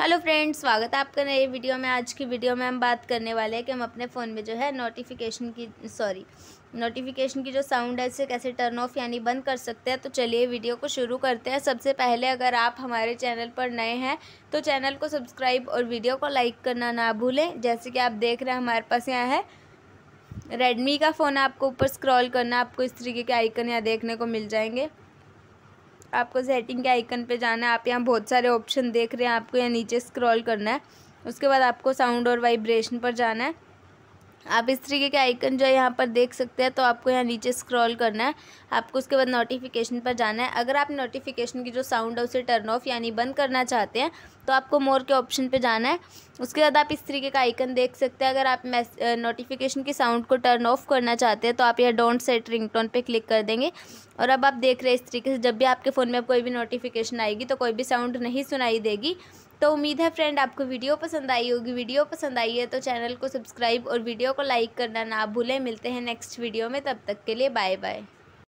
hello friends स्वागत है आपका नए वीडियो में आज की वीडियो में हम बात करने वाले हैं कि हम अपने फ़ोन में जो है नोटिफिकेशन की सॉरी नोटिफिकेशन की जो साउंड है इसे कैसे टर्न ऑफ यानी बंद कर सकते हैं तो चलिए वीडियो को शुरू करते हैं सबसे पहले अगर आप हमारे चैनल पर नए हैं तो चैनल को सब्सक्राइब और वीडियो को लाइक करना ना भूलें जैसे कि आप देख रहे हैं हमारे पास यहाँ है रेडमी का फ़ोन आपको ऊपर स्क्रॉल करना आपको इस तरीके के आइकन यहाँ देखने को मिल जाएंगे आपको सेटिंग के आइकन पे जाना है आप यहाँ बहुत सारे ऑप्शन देख रहे हैं आपको यहाँ नीचे स्क्रॉल करना है उसके बाद आपको साउंड और वाइब्रेशन पर जाना है आप इस तरीके का आइकन जो है यहाँ पर देख सकते हैं तो आपको यहाँ नीचे स्क्रॉल करना है आपको उसके बाद नोटिफिकेशन पर जाना है अगर आप नोटिफिकेशन की जो साउंड है उसे टर्न ऑफ यानी बंद करना चाहते हैं तो आपको मोर के ऑप्शन पे जाना है उसके बाद आप इस तरीके का आइकन देख सकते हैं अगर आप नोटिफिकेशन की साउंड को टर्न ऑफ करना चाहते हैं तो आप यह डोंट सेट रिंग टोन पर क्लिक कर देंगे और अब आप देख रहे हैं इस तरीके से जब भी आपके फ़ोन में कोई भी नोटिफिकेशन आएगी तो कोई भी साउंड नहीं सुनाई देगी तो उम्मीद है फ्रेंड आपको वीडियो पसंद आई होगी वीडियो पसंद आई है तो चैनल को सब्सक्राइब और वीडियो को लाइक करना ना भूलें मिलते हैं नेक्स्ट वीडियो में तब तक के लिए बाय बाय